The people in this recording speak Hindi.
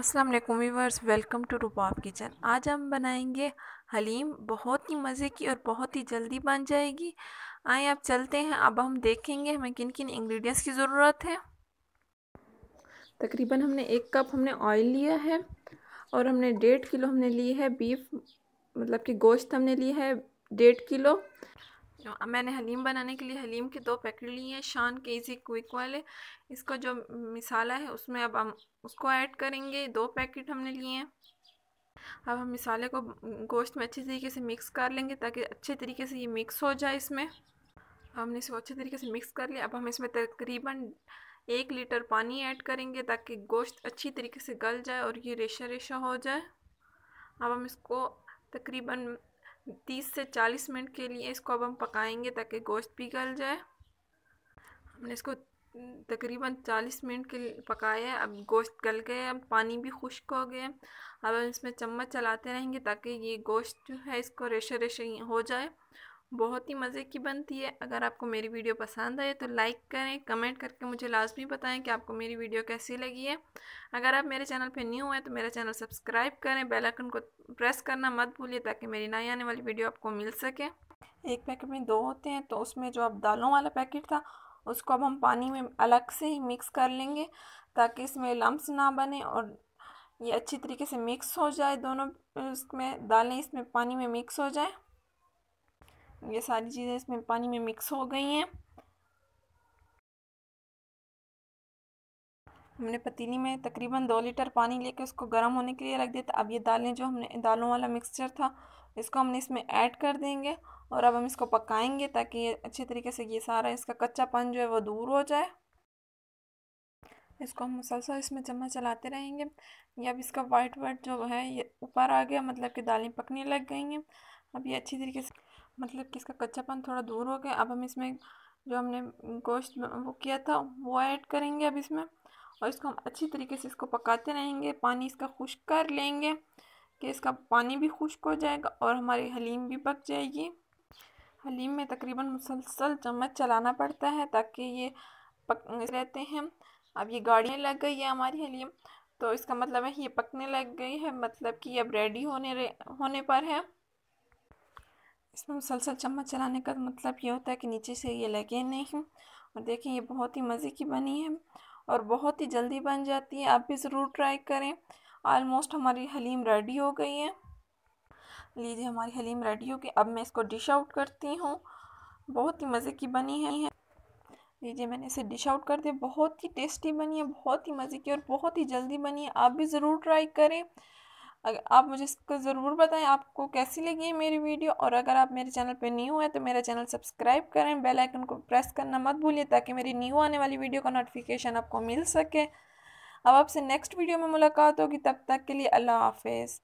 अस्सलाम वालेकुम viewers welcome to Rubab kitchen आज हम बनाएंगे हलीम बहुत ही मज़े की और बहुत ही जल्दी बन जाएगी आए आप चलते हैं अब हम देखेंगे हमें किन किन इंग्रेडिएंट्स की ज़रूरत है तकरीबन हमने एक कप हमने ऑयल लिया है और हमने डेढ़ किलो हमने ली है बीफ मतलब कि गोश्त हमने लिया है डेढ़ किलो लो हाँ, मैंने हलीम बनाने के लिए हलीम के दो पैकेट लिए हैं शान के इजी क्विक वाले इसका जो मिसाला है उसमें अब हम उसको ऐड करेंगे दो पैकेट हमने लिए हैं अब हम मिसाले को गोश्त में अच्छे तरीके से मिक्स कर लेंगे ताकि अच्छे तरीके से ये मिक्स हो जाए इसमें हमने इसको अच्छे तरीके से मिक्स कर लिया अब हम इसमें तकरीबन एक लीटर पानी ऐड करेंगे ताकि गोश्त अच्छी तरीके से गल जाए और ये रेशा रेशा हो जाए अब हम इसको तकरीबन तीस से चालीस मिनट के लिए इसको अब हम पकाएंगे ताकि गोश्त पिघल जाए हमने इसको तकरीबन चालीस मिनट के लिए पकाया अब गोश्त गल गए अब पानी भी खुश्क हो गया अब हम इसमें चम्मच चलाते रहेंगे ताकि ये गोश्त जो है इसको रेशे रेशे हो जाए बहुत ही मज़े की बनती है अगर आपको मेरी वीडियो पसंद आए तो लाइक करें कमेंट करके मुझे लाजमी बताएं कि आपको मेरी वीडियो कैसी लगी है अगर आप मेरे चैनल पर न्यू हैं तो मेरा चैनल सब्सक्राइब करें बेल आइकन को प्रेस करना मत भूलिए ताकि मेरी नई आने वाली वीडियो आपको मिल सके एक पैकेट में दो होते हैं तो उसमें जो अब दालों वाला पैकेट था उसको अब हम पानी में अलग से ही मिक्स कर लेंगे ताकि इसमें लम्ब ना बने और ये अच्छी तरीके से मिक्स हो जाए दोनों इसमें दालें इसमें पानी में मिक्स हो जाए ये सारी चीज़ें इसमें पानी में मिक्स हो गई हैं हमने पतीली में तकरीबन दो लीटर पानी लेके उसको गर्म होने के लिए रख दिया था अब ये दालें जो हमने दालों वाला मिक्सचर था इसको हमने इसमें ऐड कर देंगे और अब हम इसको पकाएंगे ताकि ये अच्छे तरीके से ये सारा इसका कच्चापन जो है वो दूर हो जाए इसको हम मुसलसल इसमें चम्मच चलाते रहेंगे ये अब इसका वाइट वाइट जो है ये ऊपर आ गया मतलब कि दालें पकने लग गई हैं अब ये अच्छी तरीके से मतलब कि इसका कच्चापन थोड़ा दूर हो गया अब हम इसमें जो हमने गोश्त वो किया था वो ऐड करेंगे अब इसमें और इसको हम अच्छी तरीके से इसको पकाते रहेंगे पानी इसका खुश्क कर लेंगे कि इसका पानी भी खुश्क हो जाएगा और हमारी हलीम भी पक जाएगी हलीम में तकरीबन मुसलसल चम्मच चलाना पड़ता है ताकि ये पक रहते हैं अब ये गाड़ियाँ लग गई है हमारी हलीम तो इसका मतलब है ये पकने लग गई है मतलब कि अब रेडी होने रे, होने पर है इसमें मुसलसल चम्मच चलाने का मतलब ये होता है कि नीचे से ये लगे नहीं और देखें ये बहुत ही मज़े की बनी है और बहुत ही जल्दी बन जाती है आप भी ज़रूर ट्राई करें आलमोस्ट हमारी हलीम रेडी हो गई है लीजिए हमारी हलीम रेडी हो गई अब मैं इसको डिश आउट करती हूँ बहुत ही मज़े की बनी है लीजिए मैंने इसे डिश आउट कर दिया बहुत ही टेस्टी बनी है बहुत ही मज़े की और बहुत ही जल्दी बनी है आप भी ज़रूर ट्राई करें अगर आप मुझे इसको ज़रूर बताएं आपको कैसी लगी है मेरी वीडियो और अगर आप मेरे चैनल पर न्यू हैं तो मेरा चैनल सब्सक्राइब करें बेल आइकन को प्रेस करना मत भूलिए ताकि मेरी न्यू आने वाली वीडियो का नोटिफिकेशन आपको मिल सके अब आपसे नेक्स्ट वीडियो में मुलाकात होगी तब तक के लिए अल्लाह हाफिज़